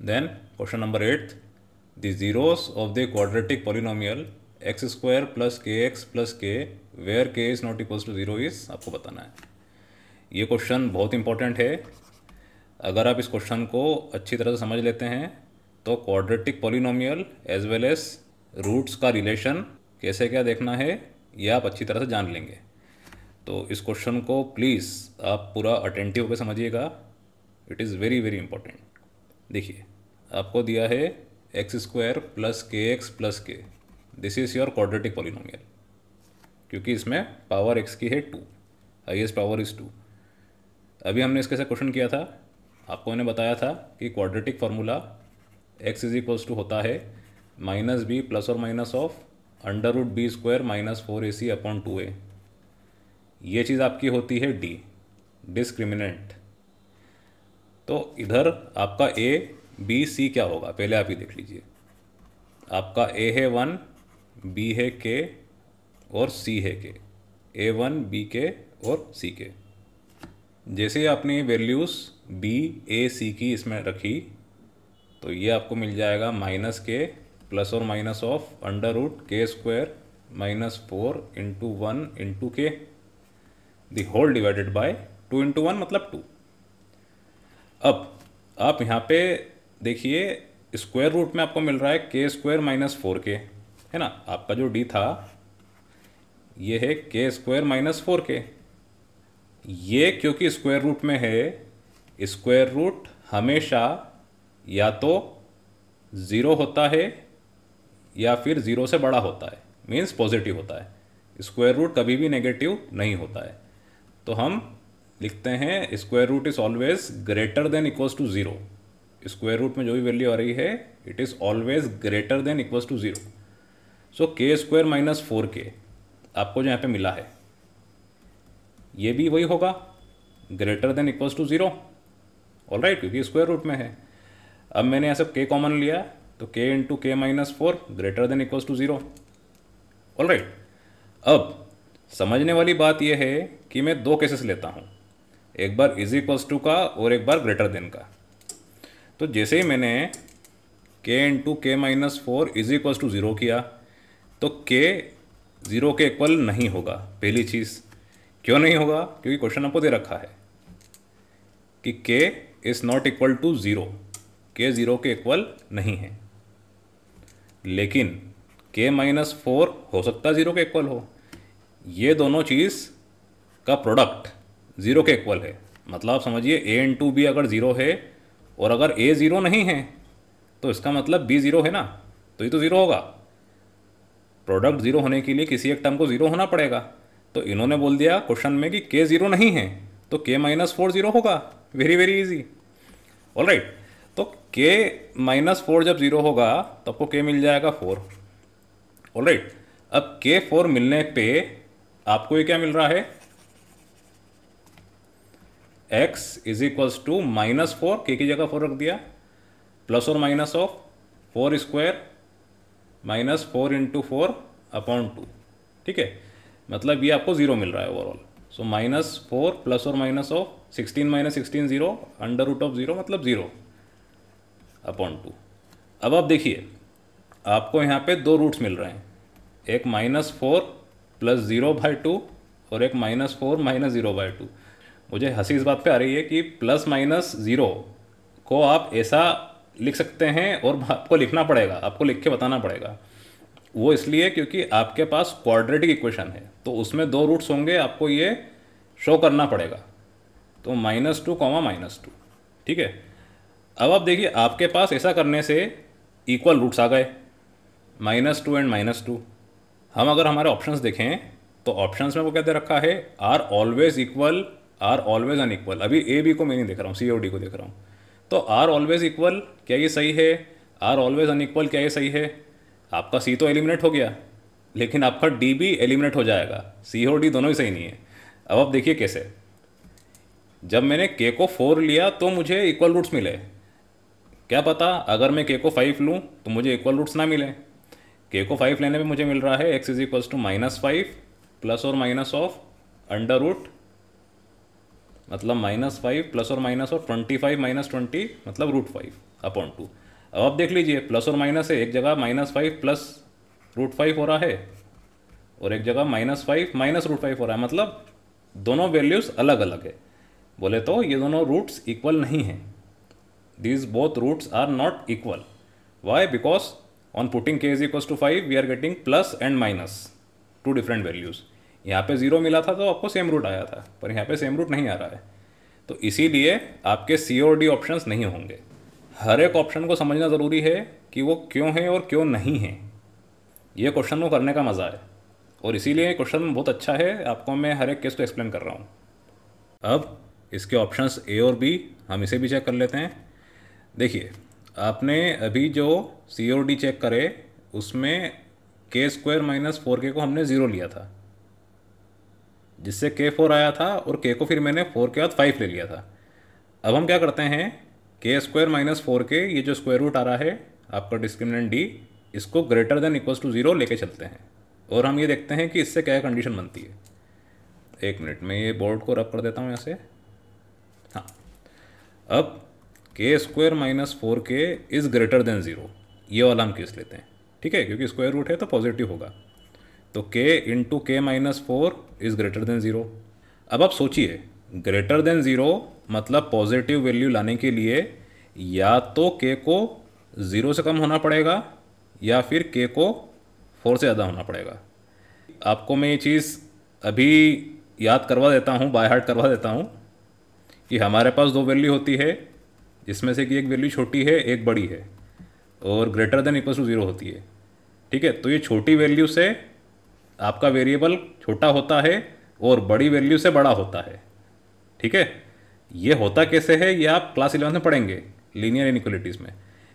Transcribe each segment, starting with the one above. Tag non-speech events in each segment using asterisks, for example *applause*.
Then question number 8. The zeros of the quadratic polynomial x square plus k x plus k where k is not equals to zero is आपको बताना है ये question बहुत important है अगर आप इस क्वेश्चन को अच्छी तरह से समझ लेते हैं तो quadratic polynomial as well as roots का रिलेशन कैसे क्या देखना है ये आप अच्छी तरह से जान लेंगे तो इस क्वेश्चन को प्लीज़ आप पूरा अटेंटिव होकर समझिएगा it is very very important देखिए आपको दिया है x square plus k x plus k this is your quadratic polynomial क्योंकि इसमें पावर एक्स की है two highest power is two अभी हमने इसके साथ क्वेश्चन किया था आपको मैंने बताया था कि quadratic formula x is equals to होता है माइनस बी प्लस और minus of under root b square minus four a c upon two a ये चीज़ आपकी होती है डी डिस्क्रिमिनेंट तो इधर आपका ए बी सी क्या होगा पहले आप ही देख लीजिए आपका ए है वन बी है के और सी है के ए वन बी के और सी के जैसे आपने वैल्यूज़ बी ए सी की इसमें रखी तो ये आपको मिल जाएगा माइनस के प्लस और minus of under root k square minus four into one into k the whole divided by two into one मतलब टू अब आप यहाँ पे देखिए स्क्वायर रूट में आपको मिल रहा है के स्क्वायर माइनस फोर के है ना आपका जो डी था ये है के स्क्वायर माइनस फोर के ये क्योंकि स्क्वायर रूट में है स्क्वायर रूट हमेशा या तो ज़ीरो होता है या फिर ज़ीरो से बड़ा होता है मीन्स पॉजिटिव होता है स्क्वायर रूट कभी भी नेगेटिव नहीं होता है तो हम लिखते हैं square root is always greater than equals to zero square root में जो भी वैल्यू आ रही है it is always greater than equals to zero so k square minus four के आपको जो यहाँ पे मिला है ये भी वही होगा greater than equals to zero all right क्योंकि स्क्वायर रूट में है अब मैंने यहाँ सब के कॉमन लिया तो k into k minus four greater than equals to zero all right अब समझने वाली बात यह है कि मैं दो केसेस लेता हूँ एक बार इज इक्वल्स टू का और एक बार ग्रेटर देन का तो जैसे ही मैंने k two k minus four is equal to zero किया तो के ज़ीरो के इक्वल नहीं होगा पहली चीज़ क्यों नहीं होगा क्योंकि क्वेश्चन आपको दे रखा है कि k is not equal to zero k zero के इक्वल नहीं है लेकिन के माइनस फोर हो सकता ज़ीरो के इक्वल हो ये दोनों चीज़ का प्रोडक्ट ज़ीरो के इक्वल है मतलब समझिए ए इन टू भी अगर ज़ीरो है और अगर ए ज़ीरो नहीं है तो इसका मतलब बी ज़ीरो है ना तो ये तो ज़ीरो होगा प्रोडक्ट ज़ीरो होने के लिए किसी एक टर्म को ज़ीरो होना पड़ेगा तो इन्होंने बोल दिया क्वेश्चन में कि के ज़ीरो नहीं है तो के माइनस फोर ज़ीरो होगा very very easy all right तो के माइनस फोर जब ज़ीरो होगा तो आपको के मिल जाएगा फोर ऑल राइट अब के फोर मिलने पे आपको ये क्या मिल रहा है x is equals to minus four k की जगह फोर रख दिया प्लस और minus of four square minus four into four upon two ठीक है मतलब ये आपको जीरो मिल रहा है overall so minus four plus और minus of sixteen minus sixteen zero under root of zero मतलब जीरो अपॉन टू अब आप देखिए आपको यहाँ पे दो रूट्स मिल रहे हैं एक minus four plus zero by two और एक minus four minus zero by two मुझे हंसी इस बात पे आ रही है कि प्लस माइनस ज़ीरो को आप ऐसा लिख सकते हैं और *laughs* आपको लिखना पड़ेगा आपको लिख के बताना पड़ेगा वो इसलिए क्योंकि आपके पास क्वाड्रेटिक इक्वेशन है तो उसमें दो रूट्स होंगे आपको ये शो करना पड़ेगा तो minus two comma minus two ठीक है अब आप देखिए आपके पास ऐसा करने से इक्वल रूट्स आ गए minus two and minus two हम अगर हमारे ऑप्शंस देखें तो ऑप्शंस में वो कहते रखा है are always equal are always unequal अभी ए बी को मैं नहीं देख रहा हूँ सी और डी को देख रहा हूँ तो आर ऑलवेज इक्वल क्या ये सही है आर ऑलवेज अन इक्वल क्या ये सही है आपका सी तो एलिमिनेट हो गया लेकिन आपका डी भी एलिमिनेट हो जाएगा सी और डी दोनों ही सही नहीं है अब आप देखिए कैसे जब मैंने के को फोर लिया तो मुझे इक्वल रूट्स मिले क्या पता अगर मैं के को फाइव लूँ तो मुझे इक्वल रूट्स ना मिले के को फाइव लेने में मुझे मिल रहा है x is equals to minus five plus और माइनस ऑफ अंडर रूट मतलब माइनस फाइव प्लस और माइनस और ट्वेंटी फाइव माइनस ट्वेंटी मतलब रूट फाइव अपॉन टू अब आप देख लीजिए प्लस और माइनस है एक जगह minus five plus root five हो रहा है और एक जगह minus five minus root five हो रहा है मतलब दोनों वैल्यूज़ अलग अलग है बोले तो ये दोनों रूट्स इक्वल नहीं हैं these both roots are not equal why because on putting k is equal to five we are getting plus and minus two different values यहाँ पे ज़ीरो मिला था तो आपको सेम रूट आया था पर यहाँ पे सेम रूट नहीं आ रहा है तो इसीलिए आपके सी और डी ऑप्शंस नहीं होंगे हर एक ऑप्शन को समझना ज़रूरी है कि वो क्यों है और क्यों नहीं है ये क्वेश्चन को करने का मज़ा है और इसीलिए क्वेश्चन बहुत अच्छा है आपको मैं हर एक केस को एक्सप्लेन कर रहा हूँ अब इसके ऑप्शंस ए और बी हम इसे भी चेक कर लेते हैं देखिए आपने अभी जो सी और डी चेक करे उसमें के स्क्वायर माइनस फोर के को हमने ज़ीरो लिया था जिससे के फोर आया था और के को फिर मैंने फोर के बाद फाइव ले लिया था अब हम क्या करते हैं के स्क्वायर माइनस फोर के ये जो स्क्वायर रूट आ रहा है आपका डिस्क्रिमिनेंट डी इसको greater than equals to zero लेके चलते हैं और हम ये देखते हैं कि इससे क्या कंडीशन बनती है एक मिनट में ये बोर्ड को रब कर देता हूँ यहाँ से हाँ अब k square minus four k is greater than zero ये वाला हम केस लेते हैं ठीक है क्योंकि स्क्वायर रूट है तो पॉजिटिव होगा तो k two k minus four is greater than zero अब आप सोचिए ग्रेटर देन ज़ीरो मतलब पॉजिटिव वैल्यू लाने के लिए या तो k को ज़ीरो से कम होना पड़ेगा या फिर k को फोर से ज़्यादा होना पड़ेगा आपको मैं ये चीज़ अभी याद करवा देता हूँ बाय हार्ट करवा देता हूँ कि हमारे पास दो वैल्यू होती है जिसमें से कि एक वैल्यू छोटी है एक बड़ी है और greater than equal to zero होती है ठीक है तो ये छोटी वैल्यू से आपका वेरिएबल छोटा होता है और बड़ी वैल्यू से बड़ा होता है ठीक है ये होता कैसे है ये आप क्लास इलेवन में पढ़ेंगे लीनियर इनिक्वलिटीज़ में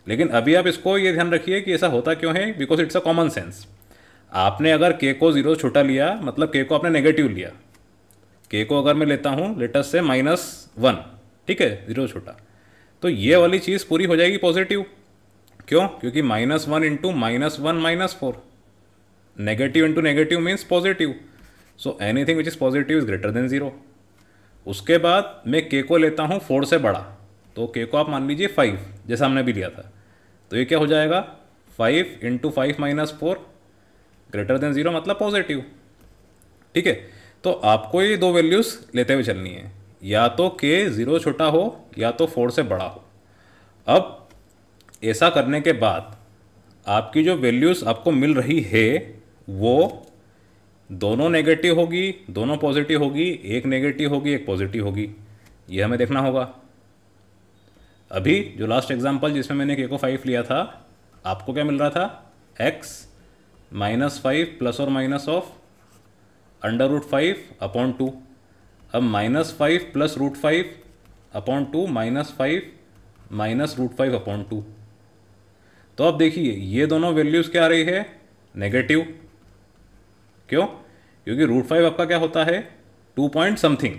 लेकिन अभी आप इसको ये ध्यान रखिए कि ऐसा होता क्यों है because it's a common sense आपने अगर के को जीरो छोटा लिया मतलब के को आपने नेगेटिव लिया के को अगर मैं लेता हूँ लेटस से माइनस वन ठीक है जीरो छोटा तो ये वाली चीज़ पूरी हो जाएगी पॉजिटिव क्यों क्योंकि minus one into minus one minus four into negative means positive so anything which is positive is greater than zero उसके बाद मैं के को लेता हूँ फोर से बड़ा तो के को आप मान लीजिए फाइव जैसा हमने भी लिया था तो ये क्या हो जाएगा five into five minus four greater than zero मतलब पॉजिटिव ठीक है तो आपको ये दो वैल्यूज़ लेते हुए चलनी है या तो के ज़ीरो छोटा हो या तो फोर से बड़ा हो अब ऐसा करने के बाद आपकी जो वैल्यूज़ आपको मिल रही है वो दोनों नेगेटिव होगी दोनों पॉजिटिव होगी एक नेगेटिव होगी एक पॉजिटिव होगी ये हमें देखना होगा अभी जो लास्ट एग्जाम्पल जिसमें मैंने के को फाइव लिया था आपको क्या मिल रहा था एक्स माइनस फाइव प्लस और minus of under root five upon two अब minus five plus root five upon two minus five minus root five upon two तो अब देखिए ये दोनों वैल्यूज़ क्या आ रही है नेगेटिव क्यों क्योंकि रूट फाइव आपका क्या होता है two point something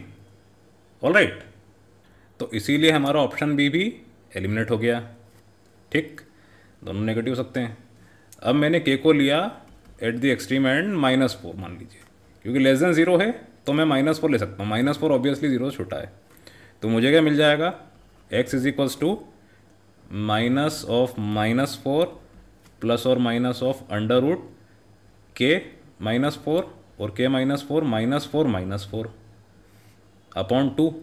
all right तो इसीलिए हमारा ऑप्शन बी भी एलिमिनेट हो गया ठीक दोनों नेगेटिव हो सकते हैं अब मैंने के को लिया at the extreme end minus four मान लीजिए क्योंकि लेस देन ज़ीरो है तो मैं माइनस फोर ले सकता हूँ माइनस फोर ऑब्वियसली ज़ीरो छोटा है तो मुझे क्या मिल जाएगा x is equals to minus of minus four plus और minus of under root k minus four और k minus four minus four minus four upon two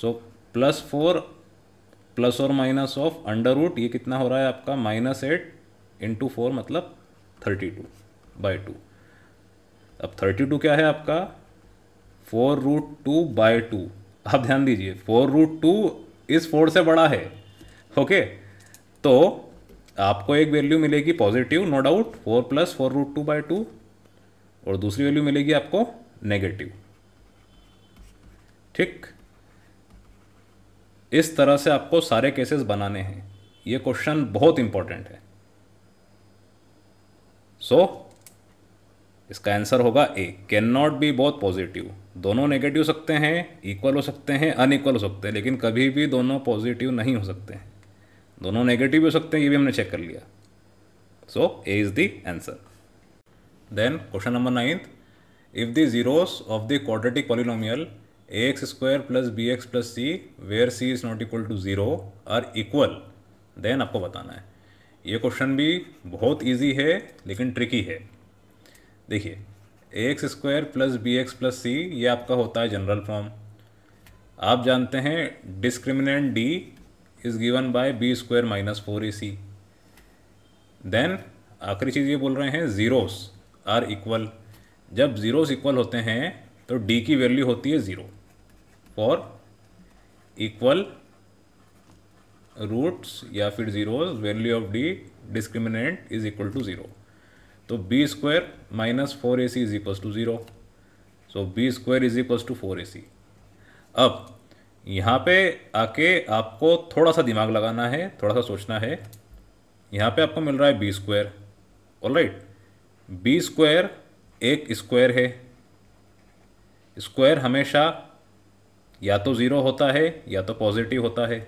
so plus four plus और माइनस ऑफ अंडर रूट ये कितना हो रहा है आपका minus eight into four मतलब थर्टी टू बाय टू अब थर्टी टू क्या है आपका four root two by two आप ध्यान दीजिए फोर रूट टू इस फोर से बड़ा है ओके okay? तो आपको एक वैल्यू मिलेगी positive no doubt four plus four root two by two और दूसरी वैल्यू मिलेगी आपको नेगेटिव ठीक इस तरह से आपको सारे केसेस बनाने हैं ये क्वेश्चन बहुत इंपॉर्टेंट है सो so, इसका आंसर होगा ए कैन नॉट बी बहुत पॉजिटिव दोनों नेगेटिव सकते हैं इक्वल हो सकते हैं अनइक्वल हो सकते हैं लेकिन कभी भी दोनों पॉजिटिव नहीं हो सकते हैं दोनों नेगेटिव हो सकते हैं ये भी हमने चेक कर लिया so A is the answer then question number ninth if the zeros of the quadratic polynomial a x square plus b x plus c where c is not equal to zero are equal then आपको बताना है ये question भी बहुत easy है लेकिन tricky है देखिए a x square plus b x plus c ये आपका होता है जनरल फॉर्म आप जानते हैं discriminant D is given by b square minus four a c then आखिरी चीज़ ये बोल रहे हैं ज़ीरोस आर इक्वल जब ज़ीरोस इक्वल होते हैं तो डी की वैल्यू होती है ज़ीरो फॉर इक्वल रूट्स या फिर zeros value of D discriminant is equal to zero तो b square minus four a c is equal to zero so b square is equal to four a c अब यहाँ पे आके आपको थोड़ा सा दिमाग लगाना है थोड़ा सा सोचना है यहाँ पे आपको मिल रहा है b square all right b square एक स्क्वायर है स्क्वायर हमेशा या तो ज़ीरो होता है या तो पॉजिटिव होता है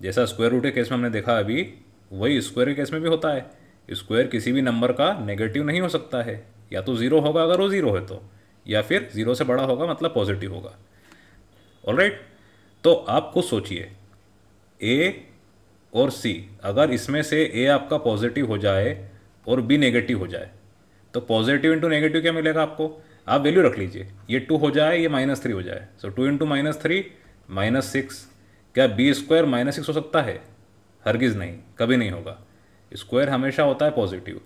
जैसा स्क्वायर रूट के केस में हमने देखा अभी वही स्क्वायर के केस में भी होता है स्क्वायर किसी भी नंबर का नेगेटिव नहीं हो सकता है या तो ज़ीरो होगा अगर वो ज़ीरो है तो या फिर ज़ीरो से बड़ा होगा मतलब पॉजिटिव होगा राइट तो आपको सोचिए ए और सी अगर इसमें से ए आपका पॉजिटिव हो जाए और बी नेगेटिव हो जाए तो पॉजिटिव इंटू नेगेटिव क्या मिलेगा आपको आप वैल्यू रख लीजिए ये टू हो जाए ये माइनस थ्री हो जाए so two into minus three minus six क्या बी स्क्वायर माइनस सिक्स हो सकता है हरगिज़ नहीं कभी नहीं होगा स्क्वायर हमेशा होता है पॉजिटिव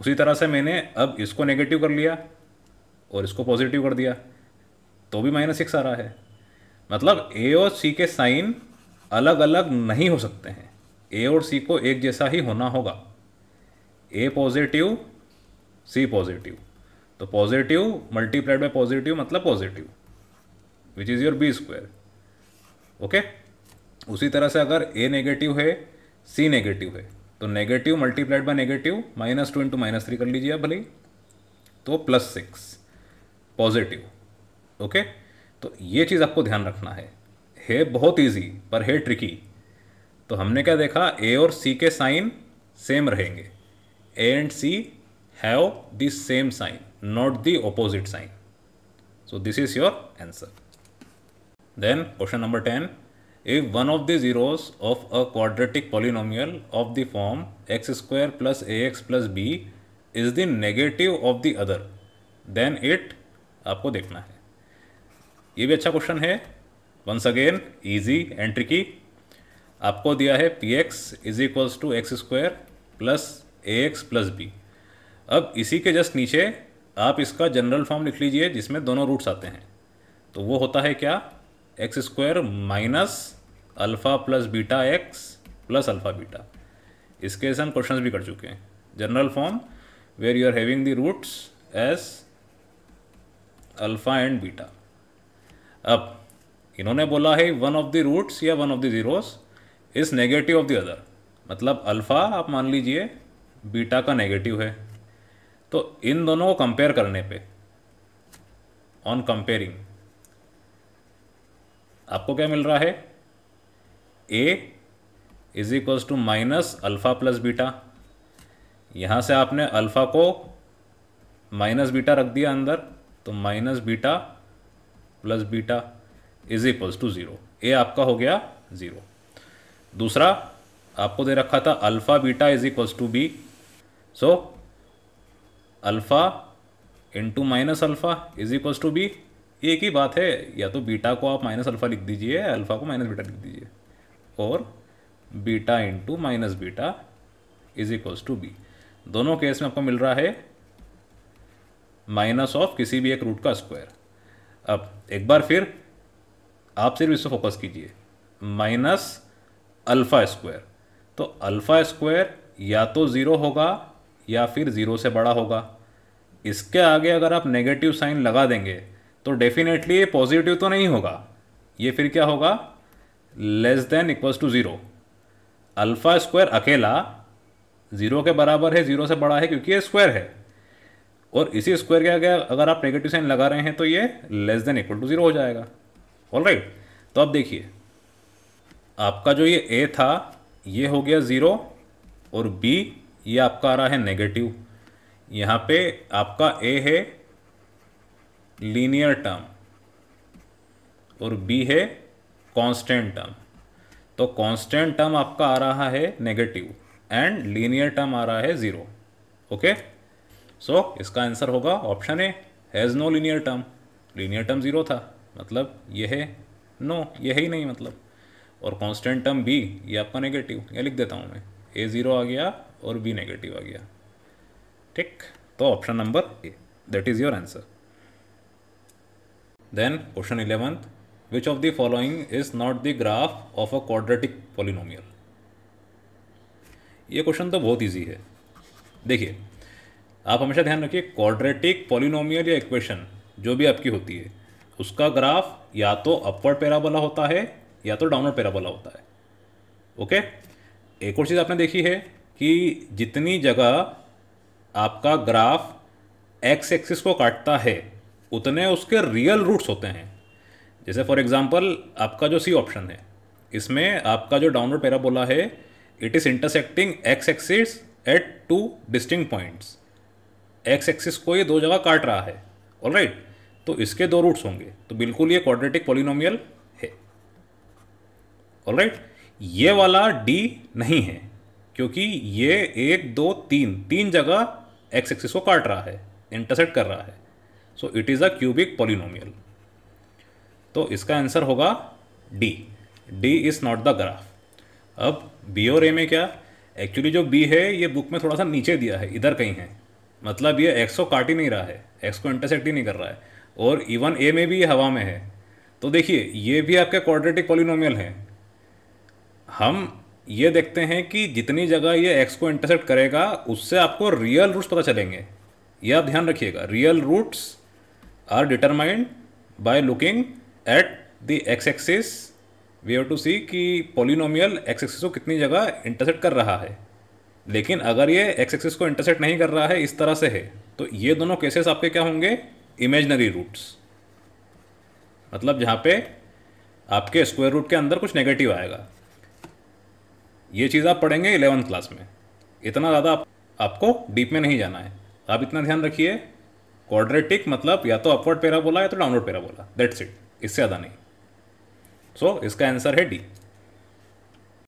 उसी तरह से मैंने अब इसको नेगेटिव कर लिया और इसको पॉजिटिव कर दिया तो भी माइनस सिक्स आ रहा है मतलब ए और सी के साइन अलग अलग नहीं हो सकते हैं ए और सी को एक जैसा ही होना होगा ए पॉजिटिव सी पॉजिटिव तो पॉजिटिव मल्टीप्लाइड बाय पॉजिटिव मतलब positive which is your b square okay उसी तरह से अगर ए नेगेटिव है सी नेगेटिव है तो negative multiplied by negative minus two into minus three कर लीजिए आप भले तो plus six positive okay okay? तो ये चीज़ आपको ध्यान रखना है हे बहुत ईजी पर है ट्रिकी तो हमने क्या देखा ए और सी के साइन सेम रहेंगे a and c have the same sign not the opposite sign so this is your answer then question number ten if one of the zeros of a quadratic polynomial of the form x square plus a x plus b is the negative of the other then it आपको देखना है ये भी अच्छा question है once again easy entry की आपको दिया है p x is equals to x square plus a x plus b अब इसी के जस्ट नीचे आप इसका जनरल फॉर्म लिख लीजिए जिसमें दोनों रूट्स आते हैं तो वो होता है क्या x square minus alpha plus beta x plus alpha beta इसके ऐसे हम क्वेश्चन भी कर चुके हैं general form where you are having the roots as alpha and beta अब इन्होंने बोला है वन ऑफ द रूट्स या one of the zeros is negative of the other मतलब अल्फ़ा आप मान लीजिए बीटा का नेगेटिव है तो इन दोनों को कंपेयर करने पे ऑन कंपेयरिंग आपको क्या मिल रहा है a is equals to minus alpha plus beta यहां से आपने अल्फ़ा को माइनस बीटा रख दिया अंदर तो minus beta plus beta is equals to zero a आपका हो गया ज़ीरो दूसरा आपको दे रखा था alpha beta is equals to b so alpha into minus alpha is equals to b एक ही बात है या तो बीटा को आप माइनस अल्फ़ा लिख दीजिए अल्फ़ा को माइनस बीटा लिख दीजिए और beta into minus beta is equals to b दोनों केस में आपको मिल रहा है माइनस ऑफ किसी भी एक रूट का स्क्वायर अब एक बार फिर आप सिर्फ इसको फोकस कीजिए माइनस अल्फ़ा स्क्वायर तो अल्फ़ा स्क्वायर या तो ज़ीरो होगा या फिर ज़ीरो से बड़ा होगा इसके आगे अगर आप नेगेटिव साइन लगा देंगे तो डेफिनेटली ये पॉजिटिव तो नहीं होगा ये फिर क्या होगा less than equals to zero alpha square अकेला ज़ीरो के बराबर है ज़ीरो से बड़ा है क्योंकि ये स्क्वायर है और इसी स्क्वायर के आगे अगर आप नेगेटिव साइन लगा रहे हैं तो ये less than equal to zero हो जाएगा ऑल राइट तो अब देखिए आपका जो ये ए था ये हो गया ज़ीरो और बी ये आपका आ रहा है नेगेटिव यहाँ पे आपका ए है लीनियर टर्म और बी है कांस्टेंट टर्म तो कांस्टेंट टर्म आपका आ रहा है नेगेटिव एंड लीनियर टर्म आ रहा है zero okay okay? So so, इसका आंसर होगा option a has no linear term linear term zero था मतलब ये है नो ये है ही नहीं मतलब और कांस्टेंट टर्म बी ये आपका नेगेटिव ये लिख देता हूँ मैं ए ज़ीरो आ गया और बी नेगेटिव आ गया ठीक तो option number a that is your answer then question eleventh which of the following is not the graph of a quadratic polynomial ये क्वेश्चन तो बहुत ईजी है देखिए आप हमेशा ध्यान रखिए क्वाड्रेटिक पॉलिनोमियल या इक्वेशन जो भी आपकी होती है उसका ग्राफ या तो अपवर्ड पैराबोला होता है या तो डाउनवर्ड पैराबोला होता है ओके एक और चीज़ आपने देखी है कि जितनी जगह आपका ग्राफ एक्स एक्सिस को काटता है उतने उसके रियल रूट्स होते हैं जैसे फॉर एग्जांपल आपका जो सी ऑप्शन है इसमें आपका जो डाउनवर्ड पैराबोला है it is intersecting x axis at two distinct points x axis को ये दो जगह काट रहा है ऑल राइट right? तो इसके दो रूट्स होंगे तो बिल्कुल ये क्वाड्रेटिक पोलिनोमियल है ऑल राइट right? ये वाला डी नहीं है क्योंकि ये एक दो तीन तीन जगह एक्स एक्सिस को काट रहा है इंटरसेक्ट कर रहा है so it is a cubic polynomial तो इसका आंसर होगा d d is not the graph अब बी और ए में क्या एक्चुअली जो बी है ये बुक में थोड़ा सा नीचे दिया है इधर कहीं है मतलब ये एक्स को काट ही नहीं रहा है एक्स को इंटरसेक्ट ही नहीं कर रहा है और इवन ए में भी ये हवा में है तो देखिए ये भी आपके क्वाड्रेटिक पॉलिनोमियल हैं हम ये देखते हैं कि जितनी जगह ये एक्स को इंटरसेप्ट करेगा उससे आपको रियल रूट्स पता चलेंगे ये आप ध्यान रखिएगा real roots are determined by looking at the x axis we have to see कि पॉलिनोमियल एक्स एक्सिस को कितनी जगह इंटरसेप्ट कर रहा है लेकिन अगर ये एक्स एक्सिस को इंटरसेक्ट नहीं कर रहा है इस तरह से है तो ये दोनों केसेस आपके क्या होंगे इमेजनरी रूट्स मतलब जहाँ पे आपके स्क्वायर रूट के अंदर कुछ नेगेटिव आएगा ये चीज़ आप पढ़ेंगे इलेवंथ क्लास में इतना ज़्यादा आप, आपको डीप में नहीं जाना है आप इतना ध्यान रखिए क्वाड्रेटिक मतलब या तो अपवर्ड पेरा बोला या तो डाउनवर्ड पेरा बोला दैट्स इट इससे ज़्यादा नहीं सो so, इसका आंसर है डी